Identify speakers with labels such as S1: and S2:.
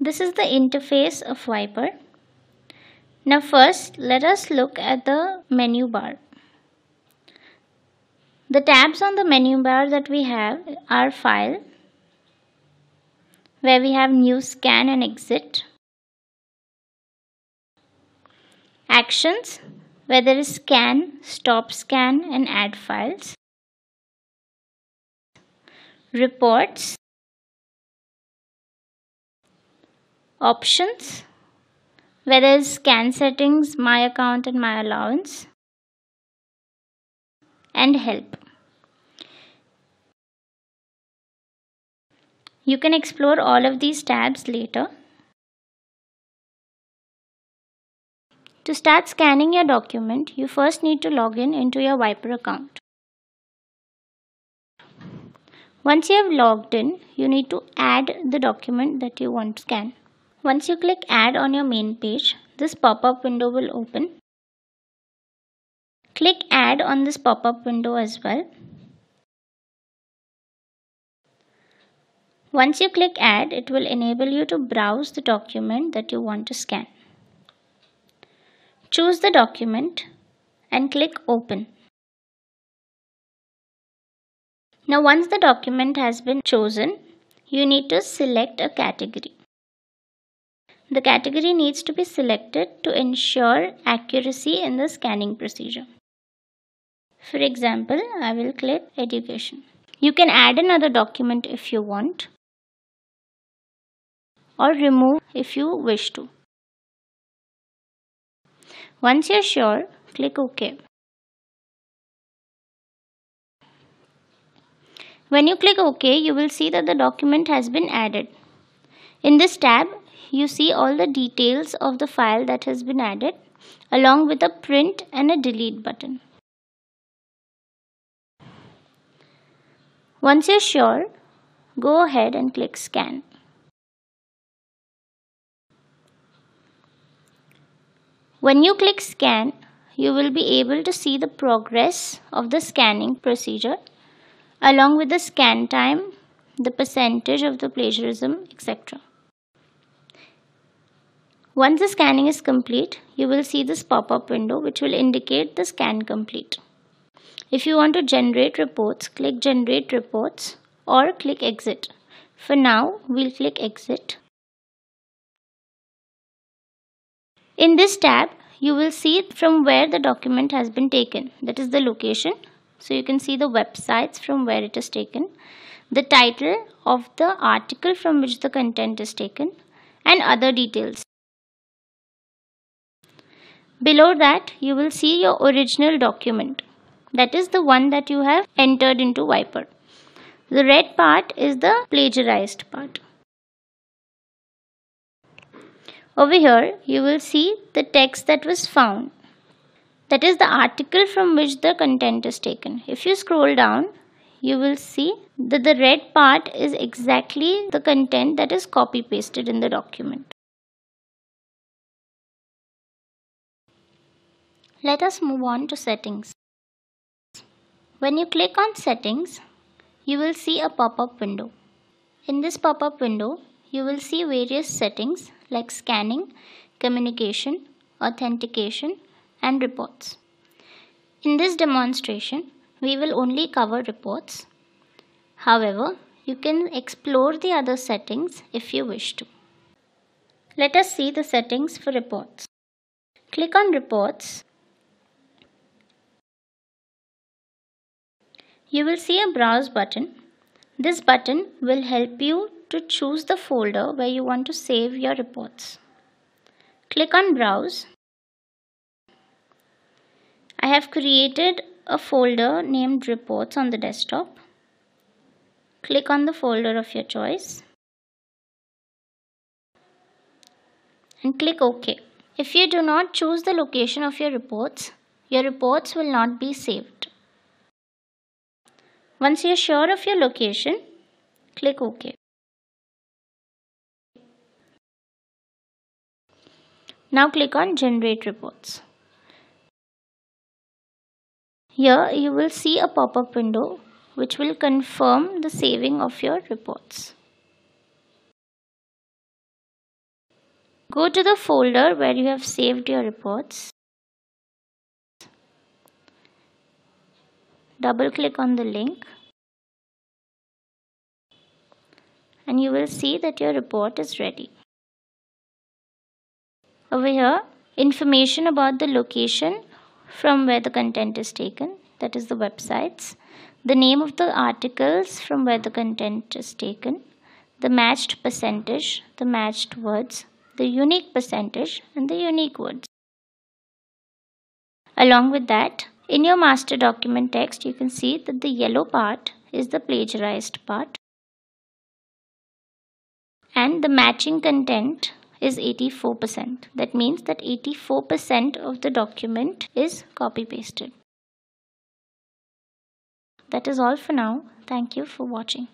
S1: This is the interface of Viper. Now first let us look at the menu bar. The tabs on the menu bar that we have are file where we have new scan and exit. Actions where there is scan, stop scan and add files. Reports options where is scan settings, my account and my allowance and help. You can explore all of these tabs later. To start scanning your document, you first need to log in into your Wiper account. Once you have logged in, you need to add the document that you want to scan. Once you click add on your main page, this pop-up window will open. Click add on this pop-up window as well. Once you click add, it will enable you to browse the document that you want to scan. Choose the document and click open. Now once the document has been chosen, you need to select a category. The category needs to be selected to ensure accuracy in the scanning procedure. For example, I will click education. You can add another document if you want or remove if you wish to. Once you're sure, click OK. When you click OK, you will see that the document has been added. In this tab, you see all the details of the file that has been added along with a print and a delete button. Once you're sure, go ahead and click scan. When you click scan, you will be able to see the progress of the scanning procedure along with the scan time, the percentage of the plagiarism, etc. Once the scanning is complete, you will see this pop-up window which will indicate the scan complete. If you want to generate reports, click generate reports or click exit. For now, we'll click exit. In this tab, you will see from where the document has been taken, that is the location. So you can see the websites from where it is taken, the title of the article from which the content is taken and other details. Below that you will see your original document that is the one that you have entered into Wiper. The red part is the plagiarized part. Over here you will see the text that was found that is the article from which the content is taken. If you scroll down you will see that the red part is exactly the content that is copy pasted in the document. Let us move on to settings. When you click on settings, you will see a pop-up window. In this pop-up window, you will see various settings like scanning, communication, authentication and reports. In this demonstration, we will only cover reports. However, you can explore the other settings if you wish to. Let us see the settings for reports. Click on Reports you will see a browse button. This button will help you to choose the folder where you want to save your reports. Click on browse. I have created a folder named reports on the desktop. Click on the folder of your choice. And click OK. If you do not choose the location of your reports, your reports will not be saved. Once you're sure of your location, click OK. Now click on Generate Reports. Here you will see a pop-up window which will confirm the saving of your reports. Go to the folder where you have saved your reports double click on the link and you will see that your report is ready. Over here, information about the location from where the content is taken, that is the websites, the name of the articles from where the content is taken, the matched percentage, the matched words, the unique percentage and the unique words. Along with that, in your master document text, you can see that the yellow part is the plagiarized part and the matching content is 84%. That means that 84% of the document is copy pasted. That is all for now. Thank you for watching.